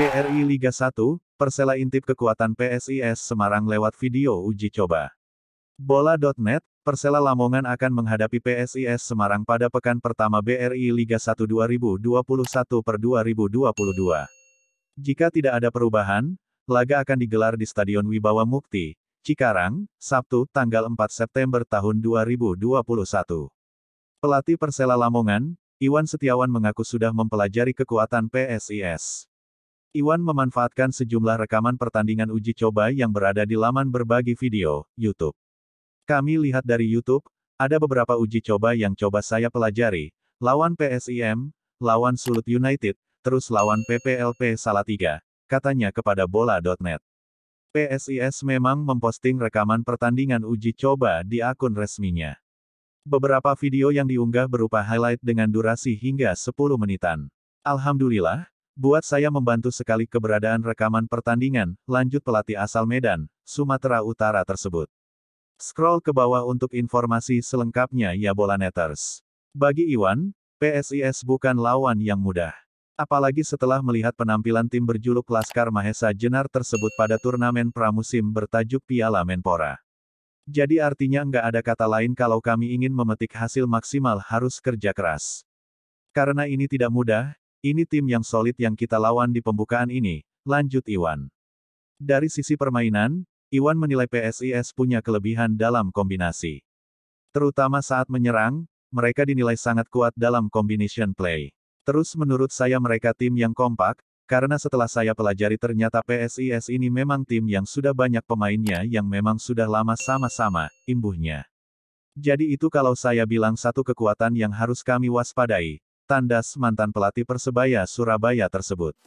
BRI Liga 1, Persela intip kekuatan PSIS Semarang lewat video uji coba. Bola.net, Persela Lamongan akan menghadapi PSIS Semarang pada pekan pertama BRI Liga 1 2021 per 2022. Jika tidak ada perubahan, laga akan digelar di Stadion Wibawa Mukti, Cikarang, Sabtu, tanggal 4 September tahun 2021. Pelatih Persela Lamongan, Iwan Setiawan mengaku sudah mempelajari kekuatan PSIS. Iwan memanfaatkan sejumlah rekaman pertandingan uji coba yang berada di laman berbagi video, YouTube. Kami lihat dari YouTube, ada beberapa uji coba yang coba saya pelajari, lawan PSIM, lawan Sulut United, terus lawan PPLP Salatiga, katanya kepada bola.net. PSIS memang memposting rekaman pertandingan uji coba di akun resminya. Beberapa video yang diunggah berupa highlight dengan durasi hingga 10 menitan. Alhamdulillah, Buat saya membantu sekali keberadaan rekaman pertandingan, lanjut pelatih asal Medan, Sumatera Utara tersebut. Scroll ke bawah untuk informasi selengkapnya ya bola neters. Bagi Iwan, PSIS bukan lawan yang mudah. Apalagi setelah melihat penampilan tim berjuluk Laskar Mahesa Jenar tersebut pada turnamen pramusim bertajuk Piala Menpora. Jadi artinya nggak ada kata lain kalau kami ingin memetik hasil maksimal harus kerja keras. Karena ini tidak mudah, ini tim yang solid yang kita lawan di pembukaan ini, lanjut Iwan. Dari sisi permainan, Iwan menilai PSIS punya kelebihan dalam kombinasi. Terutama saat menyerang, mereka dinilai sangat kuat dalam combination play. Terus menurut saya mereka tim yang kompak, karena setelah saya pelajari ternyata PSIS ini memang tim yang sudah banyak pemainnya yang memang sudah lama sama-sama, imbuhnya. Jadi itu kalau saya bilang satu kekuatan yang harus kami waspadai, Tandas mantan pelatih Persebaya Surabaya tersebut.